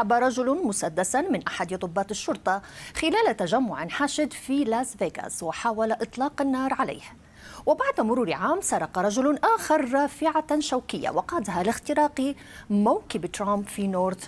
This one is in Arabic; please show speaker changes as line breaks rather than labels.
حب رجل مسدسا من احد ضباط الشرطه خلال تجمع حاشد في لاس فيغاس وحاول اطلاق النار عليه وبعد مرور عام سرق رجل اخر رافعه شوكيه وقادها لاختراق موكب ترامب في نورث